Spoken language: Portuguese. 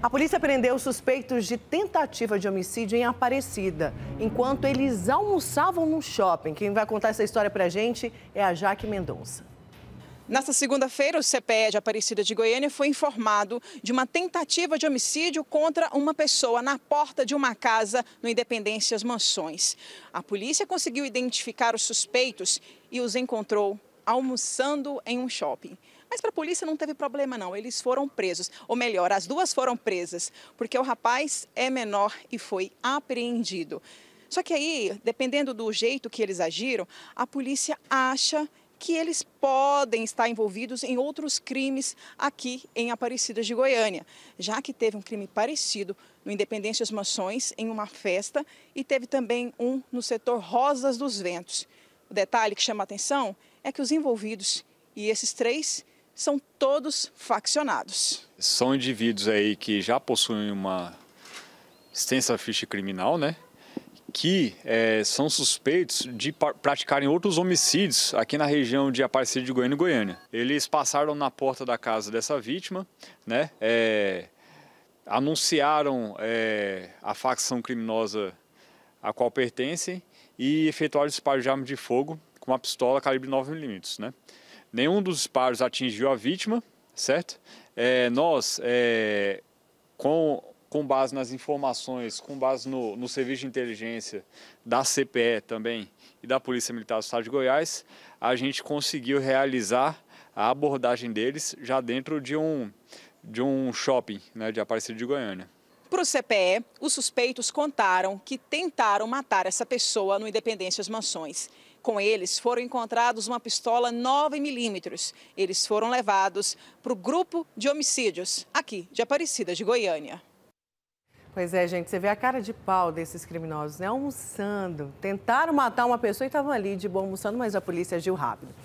A polícia prendeu suspeitos de tentativa de homicídio em Aparecida, enquanto eles almoçavam no shopping. Quem vai contar essa história pra gente é a Jaque Mendonça. Nesta segunda-feira, o CPE de Aparecida de Goiânia foi informado de uma tentativa de homicídio contra uma pessoa na porta de uma casa no Independências Mansões. A polícia conseguiu identificar os suspeitos e os encontrou almoçando em um shopping. Mas para a polícia não teve problema, não. Eles foram presos. Ou melhor, as duas foram presas, porque o rapaz é menor e foi apreendido. Só que aí, dependendo do jeito que eles agiram, a polícia acha que eles podem estar envolvidos em outros crimes aqui em Aparecida de Goiânia, já que teve um crime parecido no Independência dos Mações, em uma festa, e teve também um no setor Rosas dos Ventos. O detalhe que chama a atenção é que os envolvidos, e esses três, são todos faccionados. São indivíduos aí que já possuem uma extensa ficha criminal, né? Que é, são suspeitos de praticarem outros homicídios aqui na região de Aparecida de Goiânia e Goiânia. Eles passaram na porta da casa dessa vítima, né? É, anunciaram é, a facção criminosa a qual pertencem e efetuaram disparo de arma de fogo com uma pistola calibre 9mm. Né? Nenhum dos disparos atingiu a vítima, certo? É, nós, é, com, com base nas informações, com base no, no serviço de inteligência da CPE também e da Polícia Militar do Estado de Goiás, a gente conseguiu realizar a abordagem deles já dentro de um, de um shopping né, de Aparecida de Goiânia. Para o CPE, os suspeitos contaram que tentaram matar essa pessoa no Independência Mansões. Com eles foram encontrados uma pistola 9 milímetros. Eles foram levados para o grupo de homicídios aqui de Aparecida de Goiânia. Pois é, gente, você vê a cara de pau desses criminosos, né? Almoçando. Tentaram matar uma pessoa e estavam ali de bom almoçando, mas a polícia agiu rápido.